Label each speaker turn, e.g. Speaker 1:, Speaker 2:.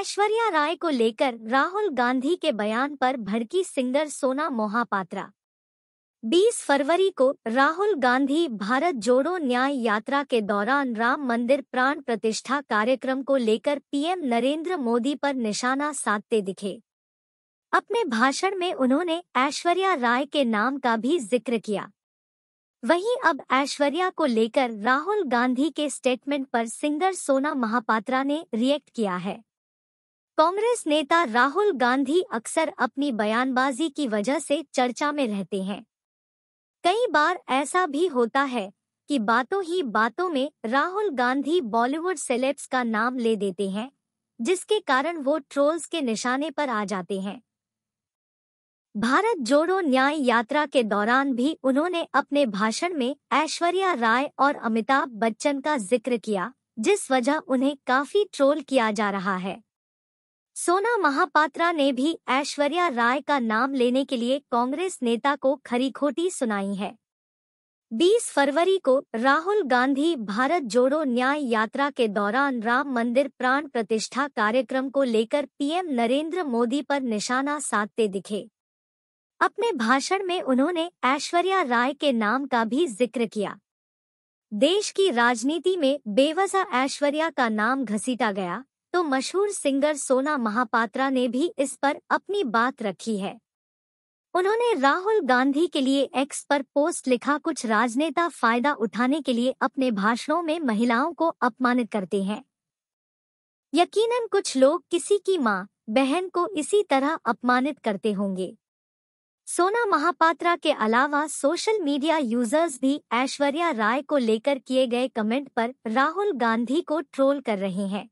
Speaker 1: ऐश्वर्या राय को लेकर राहुल गांधी के बयान पर भड़की सिंगर सोना मोहापात्रा 20 फरवरी को राहुल गांधी भारत जोड़ो न्याय यात्रा के दौरान राम मंदिर प्राण प्रतिष्ठा कार्यक्रम को लेकर पीएम नरेंद्र मोदी पर निशाना साधते दिखे अपने भाषण में उन्होंने ऐश्वर्या राय के नाम का भी जिक्र किया वहीं अब ऐश्वर्या को लेकर राहुल गांधी के स्टेटमेंट पर सिंगर सोना महापात्रा ने रिएक्ट किया है कांग्रेस नेता राहुल गांधी अक्सर अपनी बयानबाजी की वजह से चर्चा में रहते हैं कई बार ऐसा भी होता है कि बातों ही बातों में राहुल गांधी बॉलीवुड सेलेब्स का नाम ले देते हैं जिसके कारण वो ट्रोल्स के निशाने पर आ जाते हैं भारत जोड़ो न्याय यात्रा के दौरान भी उन्होंने अपने भाषण में ऐश्वर्या राय और अमिताभ बच्चन का जिक्र किया जिस वजह उन्हें काफी ट्रोल किया जा रहा है सोना महापात्रा ने भी ऐश्वर्या राय का नाम लेने के लिए कांग्रेस नेता को खरी खोटी सुनाई है 20 फरवरी को राहुल गांधी भारत जोड़ो न्याय यात्रा के दौरान राम मंदिर प्राण प्रतिष्ठा कार्यक्रम को लेकर पीएम नरेंद्र मोदी पर निशाना साधते दिखे अपने भाषण में उन्होंने ऐश्वर्या राय के नाम का भी जिक्र किया देश की राजनीति में बेवजह ऐश्वर्या का नाम घसीटा गया तो मशहूर सिंगर सोना महापात्रा ने भी इस पर अपनी बात रखी है उन्होंने राहुल गांधी के लिए एक्स पर पोस्ट लिखा कुछ राजनेता फायदा उठाने के लिए अपने भाषणों में महिलाओं को अपमानित करते हैं यकीनन कुछ लोग किसी की मां, बहन को इसी तरह अपमानित करते होंगे सोना महापात्रा के अलावा सोशल मीडिया यूजर्स भी ऐश्वर्या राय को लेकर किए गए कमेंट पर राहुल गांधी को ट्रोल कर रहे हैं